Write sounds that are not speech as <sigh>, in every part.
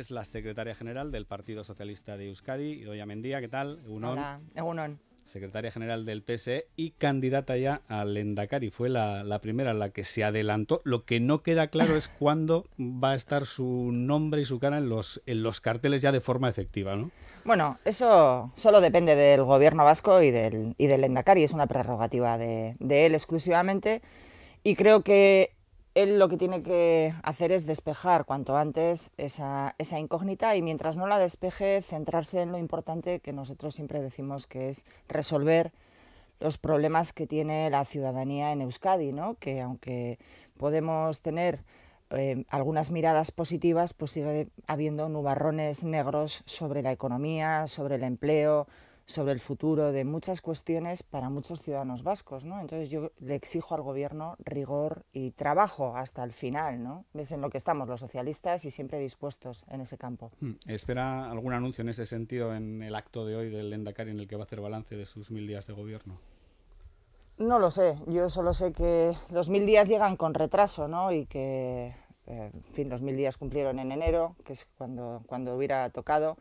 es la secretaria general del Partido Socialista de Euskadi, Idoia Mendía, ¿qué tal? Secretaria general del PSE y candidata ya al Endacari. Fue la, la primera la que se adelantó. Lo que no queda claro es <laughs> cuándo va a estar su nombre y su cara en los, en los carteles ya de forma efectiva, ¿no? Bueno, eso solo depende del gobierno vasco y del, y del Endacari. Es una prerrogativa de, de él exclusivamente. Y creo que él lo que tiene que hacer es despejar cuanto antes esa, incógnita y mientras no la despeje, centrarse en lo importante que nosotros siempre decimos que es resolver los problemas que tiene la ciudadanía en Euskadi, ¿no? que aunque podemos tener eh, algunas miradas positivas, pues sigue habiendo nubarrones negros sobre la economía, sobre el empleo, sobre el futuro de muchas cuestiones para muchos ciudadanos vascos, ¿no? Entonces yo le exijo al gobierno rigor y trabajo hasta el final, ¿no? Es en lo que estamos los socialistas y siempre dispuestos en ese campo. Hmm. ¿Espera algún anuncio en ese sentido en el acto de hoy del Endacari en el que va a hacer balance de sus mil días de gobierno? No lo sé, yo solo sé que los mil días llegan con retraso, ¿no? Y que, eh, fin, los mil días cumplieron en enero, que es cuando, cuando hubiera tocado.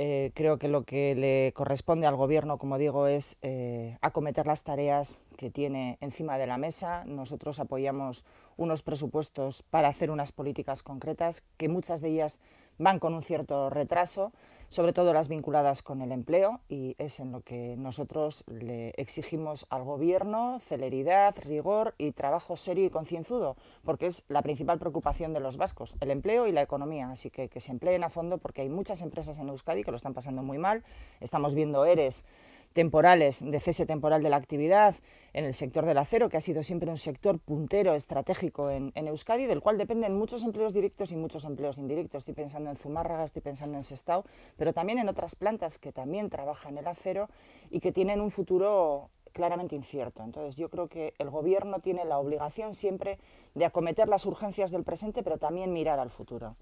Eh, creo que lo que le corresponde al Gobierno, como digo, es eh, acometer las tareas que tiene encima de la mesa. Nosotros apoyamos unos presupuestos para hacer unas políticas concretas, que muchas de ellas van con un cierto retraso, sobre todo las vinculadas con el empleo, y es en lo que nosotros le exigimos al Gobierno celeridad, rigor y trabajo serio y concienzudo, porque es la principal preocupación de los vascos, el empleo y la economía. Así que que se empleen a fondo, porque hay muchas empresas en Euskadi que lo están pasando muy mal. Estamos viendo ERES temporales, de cese temporal de la actividad en el sector del acero, que ha sido siempre un sector puntero estratégico en, Euskadi, del cual dependen muchos empleos directos y muchos empleos indirectos. Estoy pensando en Zumárraga, estoy pensando en Sestao, pero también en otras plantas que también trabajan el acero y que tienen un futuro claramente incierto. Entonces yo creo que el Gobierno tiene la obligación siempre de acometer las urgencias del presente, pero también mirar al futuro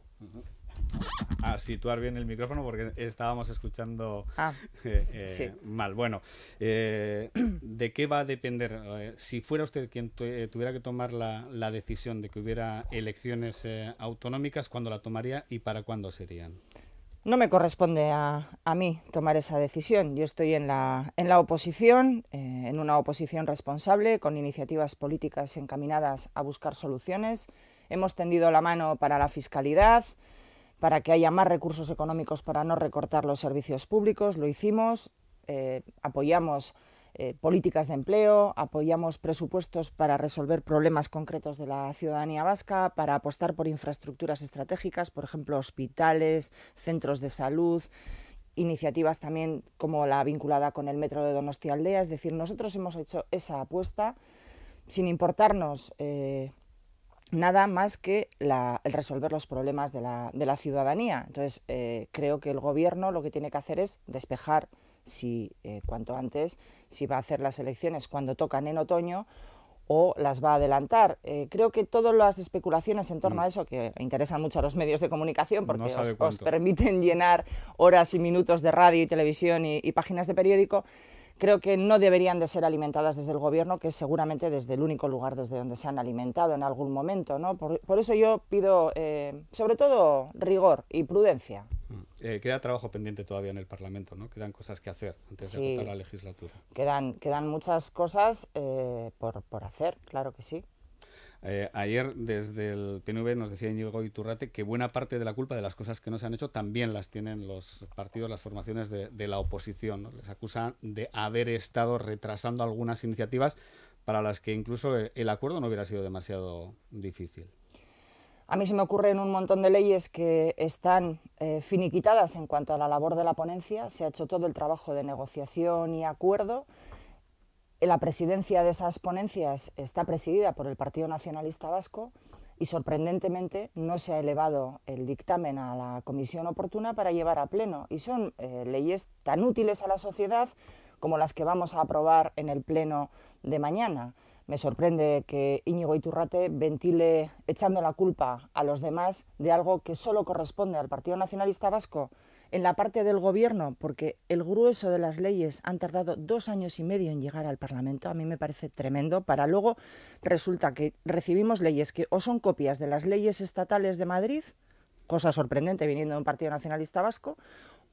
a situar bien el micrófono porque estábamos escuchando ah, eh, eh, mal. Bueno, eh, <clears throat> ¿de qué va a depender? si fuera usted quien tuviera que tomar la, decisión de que hubiera elecciones autonómicas, ¿cuándo la tomaría y para cuándo serían? No me corresponde a, a, mí tomar esa decisión. Yo estoy en la, en la oposición, en una oposición responsable, con iniciativas políticas encaminadas a buscar soluciones. Hemos tendido la mano para la fiscalidad, para que haya más recursos económicos para no recortar los servicios públicos. Lo hicimos, eh, apoyamos eh, políticas de empleo, apoyamos presupuestos para resolver problemas concretos de la ciudadanía vasca, para apostar por infraestructuras estratégicas, por ejemplo, hospitales, centros de salud iniciativas también como la vinculada con el metro de Donostia Aldea. es decir, nosotros hemos hecho esa apuesta sin importarnos eh, nada más que el resolver los problemas de la, de la ciudadanía. Entonces, eh, creo que el gobierno lo que tiene que hacer es despejar, si eh, cuanto antes, si va a hacer las elecciones cuando tocan en otoño o las va a adelantar. Eh, creo que todas las especulaciones en torno a mm. eso, que interesan mucho a los medios de comunicación porque os, permiten llenar horas y minutos de radio y televisión y, y páginas de periódico, creo que no deberían de ser alimentadas desde el gobierno, que es seguramente desde el único lugar desde donde se han alimentado en algún momento. ¿no? Por, eso yo pido, eh, sobre todo, rigor y prudencia. Mm. Eh, queda trabajo pendiente todavía en el Parlamento, ¿no? Quedan cosas que hacer antes de votar la legislatura. Quedan, quedan muchas cosas eh, por, por hacer, claro que sí. Eh, ayer desde el PNV nos decía Íñigo Iturrate que buena parte de la culpa de las cosas que no se han hecho también las tienen los partidos, las formaciones de, la oposición. Les acusan de haber estado retrasando algunas iniciativas para las que incluso el acuerdo no hubiera sido demasiado difícil. A mí se me ocurren un montón de leyes que están eh, finiquitadas en cuanto a la labor de la ponencia. Se ha hecho todo el trabajo de negociación y acuerdo. La presidencia de esas ponencias está presidida por el Partido Nacionalista Vasco y sorprendentemente no se ha elevado el dictamen a la comisión oportuna para llevar a pleno. Y son eh, leyes tan útiles a la sociedad como las que vamos a aprobar en el pleno de mañana. Me sorprende que Íñigo Iturrate ventile echando la culpa a los demás de algo que solo corresponde al Partido Nacionalista Vasco en la parte del Gobierno, porque el grueso de las leyes han tardado dos años y medio en llegar al Parlamento, a mí me parece tremendo, para luego resulta que recibimos leyes que o son copias de las leyes estatales de Madrid, cosa sorprendente viniendo de un Partido Nacionalista Vasco,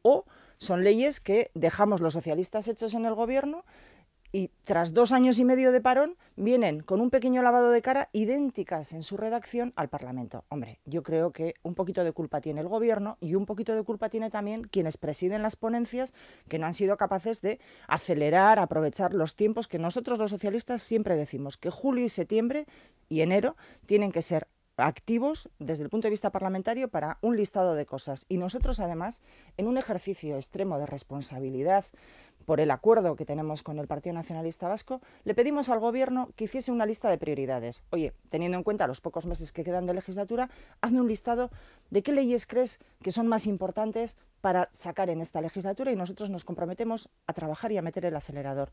o son leyes que dejamos los socialistas hechos en el Gobierno y tras dos años y medio de parón vienen con un pequeño lavado de cara idénticas en su redacción al Parlamento. Hombre, yo creo que un poquito de culpa tiene el Gobierno y un poquito de culpa tiene también quienes presiden las ponencias que no han sido capaces de acelerar, aprovechar los tiempos que nosotros los socialistas siempre decimos, que julio y septiembre y enero tienen que ser activos desde el punto de vista parlamentario para un listado de cosas. Y nosotros, además, en un ejercicio extremo de responsabilidad por el acuerdo que tenemos con el Partido Nacionalista Vasco, le pedimos al Gobierno que hiciese una lista de prioridades. Oye, teniendo en cuenta los pocos meses que quedan de legislatura, hazme un listado de qué leyes crees que son más importantes para sacar en esta legislatura y nosotros nos comprometemos a trabajar y a meter el acelerador.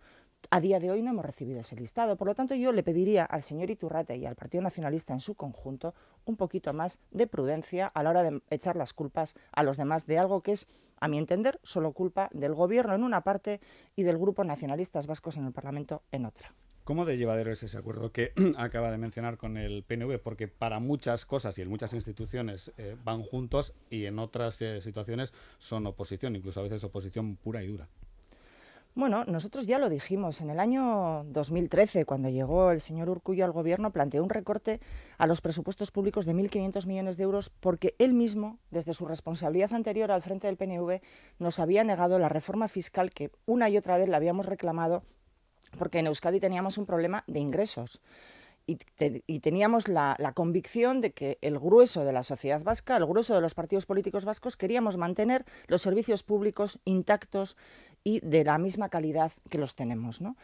A día de hoy no hemos recibido ese listado, por lo tanto yo le pediría al señor Iturrate y al Partido Nacionalista en su conjunto un poquito más de prudencia a la hora de echar las culpas a los demás de algo que es, a mi entender, solo culpa del Gobierno en una parte y del Grupo Nacionalistas Vascos en el Parlamento en otra. ¿Cómo de llevadero es ese acuerdo que <clears throat> acaba de mencionar con el PNV? Porque para muchas cosas y en muchas instituciones eh, van juntos y en otras eh, situaciones son oposición, incluso a veces oposición pura y dura. Bueno, nosotros ya lo dijimos, en el año 2013, cuando llegó el señor Urcullo al gobierno, planteó un recorte a los presupuestos públicos de 1.500 millones de euros porque él mismo, desde su responsabilidad anterior al frente del PNV, nos había negado la reforma fiscal que una y otra vez la habíamos reclamado porque en Euskadi teníamos un problema de ingresos y, teníamos la, convicción de que el grueso de la sociedad vasca, el grueso de los partidos políticos vascos, queríamos mantener los servicios públicos intactos y de la misma calidad que los tenemos. ¿no?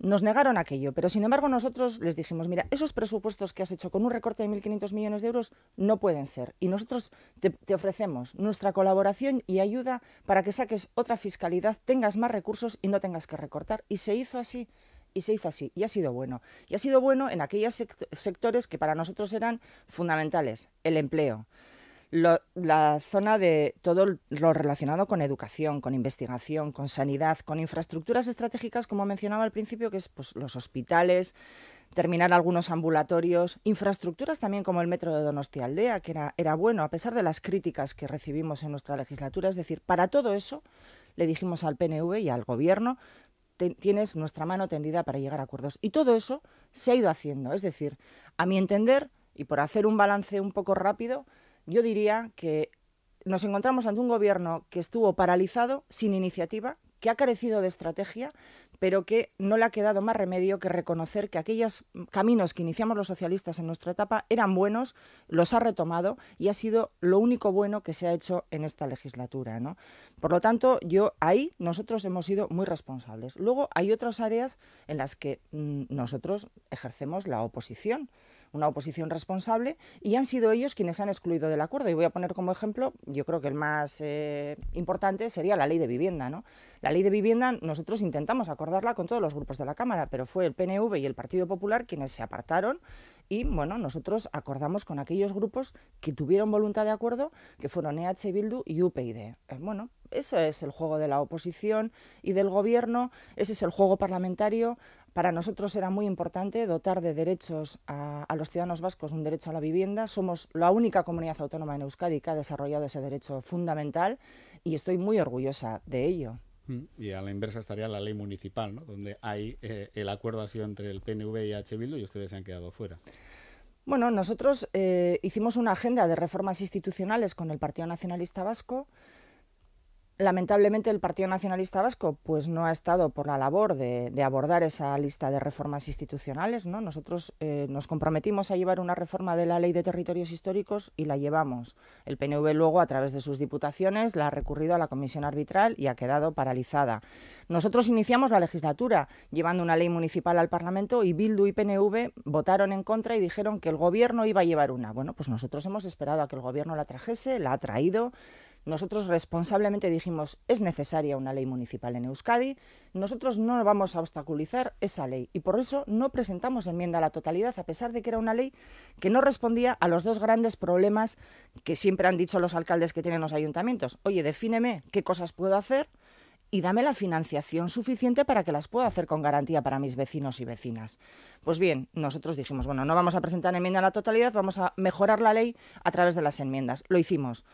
Nos negaron aquello, pero sin embargo nosotros les dijimos, mira, esos presupuestos que has hecho con un recorte de 1.500 millones de euros no pueden ser. Y nosotros te, ofrecemos nuestra colaboración y ayuda para que saques otra fiscalidad, tengas más recursos y no tengas que recortar. Y se hizo así y se hizo así, y ha sido bueno. Y ha sido bueno en aquellos sectores que para nosotros eran fundamentales, el empleo, la zona de todo lo relacionado con educación, con investigación, con sanidad, con infraestructuras estratégicas, como mencionaba al principio, que es pues, los hospitales, terminar algunos ambulatorios, infraestructuras también como el metro de Aldea, que era, era bueno, a pesar de las críticas que recibimos en nuestra legislatura. Es decir, para todo eso le dijimos al PNV y al Gobierno, tienes nuestra mano tendida para llegar a acuerdos. Y todo eso se ha ido haciendo. Es decir, a mi entender, y por hacer un balance un poco rápido, yo diría que nos encontramos ante un gobierno que estuvo paralizado, sin iniciativa, que ha carecido de estrategia, pero que no le ha quedado más remedio que reconocer que aquellos mm, caminos que iniciamos los socialistas en nuestra etapa eran buenos, los ha retomado y ha sido lo único bueno que se ha hecho en esta legislatura. Por lo tanto, yo ahí nosotros hemos sido muy responsables. Luego hay otras áreas en las que mm, nosotros ejercemos la oposición una oposición responsable, y han sido ellos quienes han excluido del acuerdo. Y voy a poner como ejemplo, yo creo que el más eh, importante sería la ley de vivienda. ¿no? La ley de vivienda nosotros intentamos acordarla con todos los grupos de la Cámara, pero fue el PNV y el Partido Popular quienes se apartaron y bueno, nosotros acordamos con aquellos grupos que tuvieron voluntad de acuerdo, que fueron EH Bildu y UPyD. Eh, bueno, eso es el juego de la oposición y del gobierno, ese es el juego parlamentario. Para nosotros era muy importante dotar de derechos a, los ciudadanos vascos, un derecho a la vivienda. Somos la única comunidad autónoma en Euskadi que ha desarrollado ese derecho fundamental y estoy muy orgullosa de ello. Y a la inversa estaría la ley municipal, ¿no? donde hay eh, el acuerdo ha sido entre el PNV y H. Bildu y ustedes se han quedado fuera. Bueno, nosotros eh, hicimos una agenda de reformas institucionales con el Partido Nacionalista Vasco Lamentablemente el Partido Nacionalista Vasco pues, no ha estado por la labor de, abordar esa lista de reformas institucionales. ¿no? Nosotros eh, nos comprometimos a llevar una reforma de la Ley de Territorios Históricos y la llevamos. El PNV luego, a través de sus diputaciones, la ha recurrido a la Comisión Arbitral y ha quedado paralizada. Nosotros iniciamos la legislatura llevando una ley municipal al Parlamento y Bildu y PNV votaron en contra y dijeron que el Gobierno iba a llevar una. Bueno, pues nosotros hemos esperado a que el Gobierno la trajese, la ha traído, nosotros responsablemente dijimos, es necesaria una ley municipal en Euskadi, nosotros no vamos a obstaculizar esa ley y por eso no presentamos enmienda a la totalidad, a pesar de que era una ley que no respondía a los dos grandes problemas que siempre han dicho los alcaldes que tienen los ayuntamientos. Oye, defíneme qué cosas puedo hacer y dame la financiación suficiente para que las pueda hacer con garantía para mis vecinos y vecinas. Pues bien, nosotros dijimos, bueno, no vamos a presentar enmienda a la totalidad, vamos a mejorar la ley a través de las enmiendas. Lo hicimos.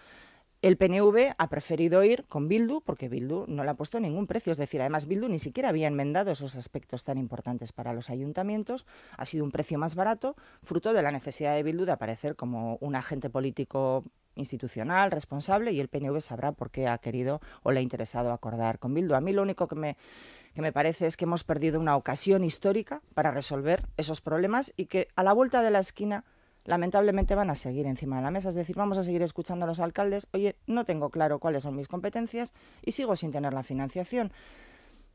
El PNV ha preferido ir con Bildu porque Bildu no le ha puesto ningún precio. Es decir, además Bildu ni siquiera había enmendado esos aspectos tan importantes para los ayuntamientos. Ha sido un precio más barato, fruto de la necesidad de Bildu de aparecer como un agente político institucional, responsable, y el PNV sabrá por qué ha querido o le ha interesado acordar con Bildu. A mí lo único que me, que me parece es que hemos perdido una ocasión histórica para resolver esos problemas y que a la vuelta de la esquina lamentablemente van a seguir encima de la mesa. Es decir, vamos a seguir escuchando a los alcaldes, oye, no tengo claro cuáles son mis competencias y sigo sin tener la financiación.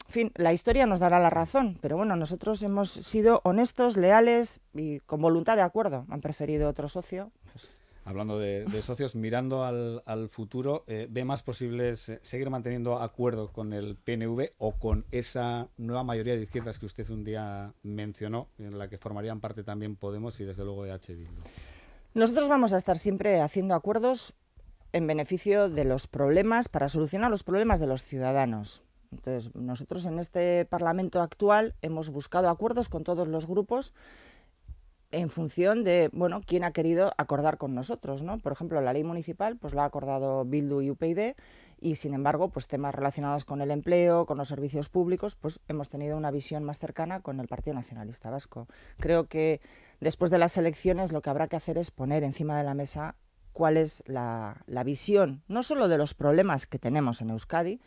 En fin, la historia nos dará la razón, pero bueno, nosotros hemos sido honestos, leales y con voluntad de acuerdo. Han preferido otro socio. Pues, hablando de, socios, mirando al, futuro, eh, ¿ve más posibles seguir manteniendo acuerdos con el PNV o con esa nueva mayoría de izquierdas que usted un día mencionó, en la que formarían parte también Podemos y desde luego EH Bildu? Nosotros vamos a estar siempre haciendo acuerdos en beneficio de los problemas, para solucionar los problemas de los ciudadanos. Entonces, nosotros en este Parlamento actual hemos buscado acuerdos con todos los grupos en función de bueno quién ha querido acordar con nosotros no por ejemplo la ley municipal pues la ha acordado Bildu y UPyD y sin embargo pues temas relacionados con el empleo con los servicios públicos pues hemos tenido una visión más cercana con el Partido Nacionalista Vasco creo que después de las elecciones lo que habrá que hacer es poner encima de la mesa cuál es la, la visión no solo de los problemas que tenemos en Euskadi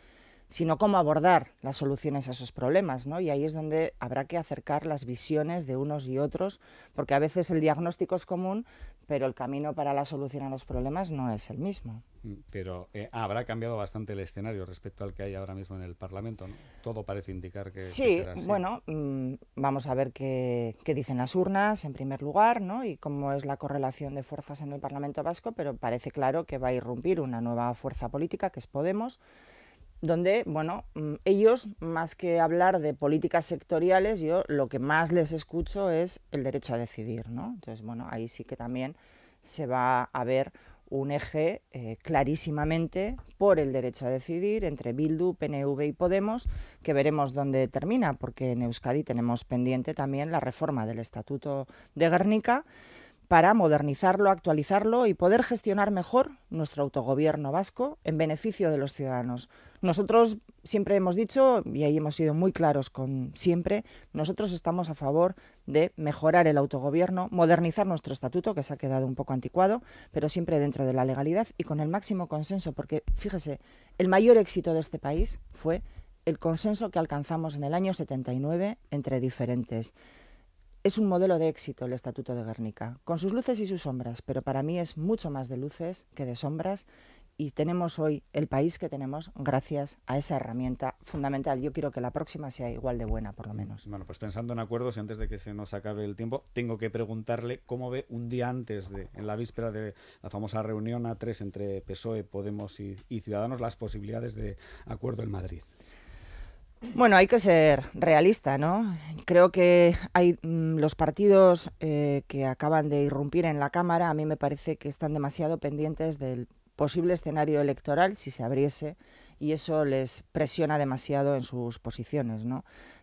sino cómo abordar las soluciones a esos problemas, ¿no? Y ahí es donde habrá que acercar las visiones de unos y otros, porque a veces el diagnóstico es común, pero el camino para la solución a los problemas no es el mismo. Mm, pero eh, ah, habrá cambiado bastante el escenario respecto al que hay ahora mismo en el Parlamento, ¿no? Todo parece indicar que... Sí, bueno, mm, vamos a ver qué, qué, dicen las urnas en primer lugar, ¿no? Y cómo es la correlación de fuerzas en el Parlamento vasco, pero parece claro que va a irrumpir una nueva fuerza política, que es Podemos, donde, bueno, mm, ellos, más que hablar de políticas sectoriales, yo lo que más les escucho es el derecho a decidir, ¿no? Entonces, bueno, ahí sí que también se va a ver un eje eh, clarísimamente por el derecho a decidir entre Bildu, PNV y Podemos, que veremos dónde termina, porque en Euskadi tenemos pendiente también la reforma del Estatuto de Guernica, para modernizarlo, actualizarlo y poder gestionar mejor nuestro autogobierno vasco en beneficio de los ciudadanos. Nosotros siempre hemos dicho, y ahí hemos sido muy claros con siempre, nosotros estamos a favor de mejorar el autogobierno, modernizar nuestro estatuto, que se ha quedado un poco anticuado, pero siempre dentro de la legalidad y con el máximo consenso, porque fíjese, el mayor éxito de este país fue el consenso que alcanzamos en el año 79 entre diferentes. Es un modelo de éxito el Estatuto de Guernica, con sus luces y sus sombras, pero para mí es mucho más de luces que de sombras y tenemos hoy el país que tenemos gracias a esa herramienta fundamental. Yo quiero que la próxima sea igual de buena, por lo menos. Bueno, pues pensando en acuerdos y antes de que se nos acabe el tiempo, tengo que preguntarle cómo ve un día antes de, en la víspera de la famosa reunión A3 entre PSOE, Podemos y Ciudadanos, las posibilidades de acuerdo en Madrid. Bueno, hay que ser realista, ¿no? creo que hay mm, los partidos eh, que acaban de irrumpir en la Cámara, a mí me parece que están demasiado pendientes del posible escenario electoral si se abriese y eso les presiona demasiado en sus posiciones,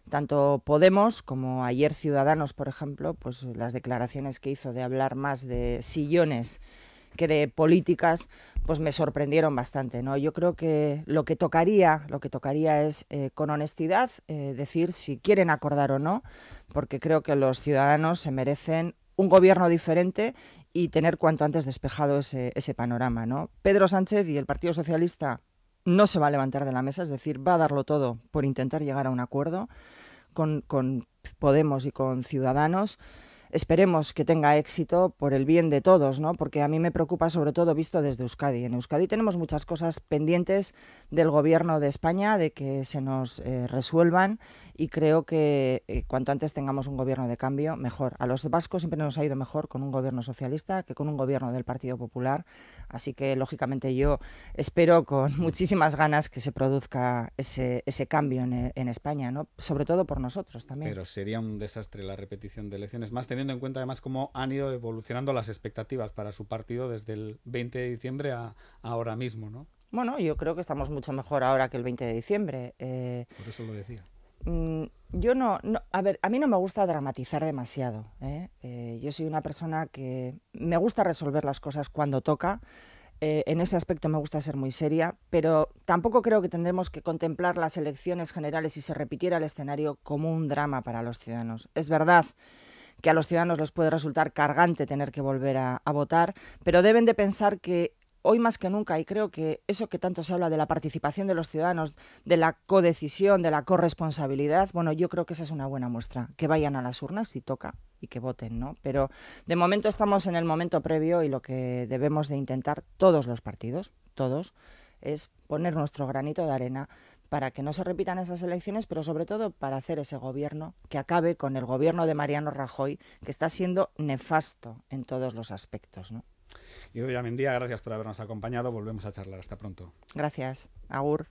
Tanto Podemos como ayer Ciudadanos, por ejemplo, pues las declaraciones que hizo de hablar más de sillones que de políticas, pues me sorprendieron bastante. ¿no? Yo creo que lo que tocaría, lo que tocaría es eh, con honestidad eh, decir si quieren acordar o no, porque creo que los ciudadanos se merecen un gobierno diferente y tener cuanto antes despejado ese, panorama. ¿no? Pedro Sánchez y el Partido Socialista no se va a levantar de la mesa, es decir, va a darlo todo por intentar llegar a un acuerdo con, con Podemos y con Ciudadanos. Esperemos que tenga éxito por el bien de todos, ¿no? porque a mí me preocupa sobre todo visto desde Euskadi. En Euskadi tenemos muchas cosas pendientes del Gobierno de España, de que se nos eh, resuelvan y creo que eh, cuanto antes tengamos un gobierno de cambio, mejor. A los vascos siempre nos ha ido mejor con un gobierno socialista que con un gobierno del Partido Popular, así que lógicamente yo espero con <laughs> muchísimas ganas que se produzca ese, cambio en, España, ¿no? sobre todo por nosotros también. Pero sería un desastre la repetición de elecciones, más teniendo en cuenta además cómo han ido evolucionando las expectativas para su partido desde el 20 de diciembre a, ahora mismo, ¿no? Bueno, yo creo que estamos mucho mejor ahora que el 20 de diciembre. Eh, Por eso lo decía mm, yo no, a ver, a mí no me gusta dramatizar demasiado. ¿eh? Eh, yo soy una persona que me gusta resolver las cosas cuando toca. en ese aspecto me gusta ser muy seria, pero tampoco creo que tendremos que contemplar las elecciones generales si se repitiera el escenario como un drama para los ciudadanos. Es verdad que a los ciudadanos les puede resultar cargante tener que volver a, votar, pero deben de pensar que hoy más que nunca, y creo que eso que tanto se habla de la participación de los ciudadanos, de la codecisión, de la corresponsabilidad, bueno, yo creo que esa es una buena muestra, que vayan a las urnas si toca y que voten, ¿no? Pero de momento estamos en el momento previo y lo que debemos de intentar todos los partidos, todos, es poner nuestro granito de arena para que no se repitan esas elecciones, pero sobre todo para hacer ese gobierno que acabe con el gobierno de Mariano Rajoy, que está siendo nefasto en todos los aspectos. ¿no? a Mendía, gracias por habernos acompañado. Volvemos a charlar. Hasta pronto. Gracias. Agur.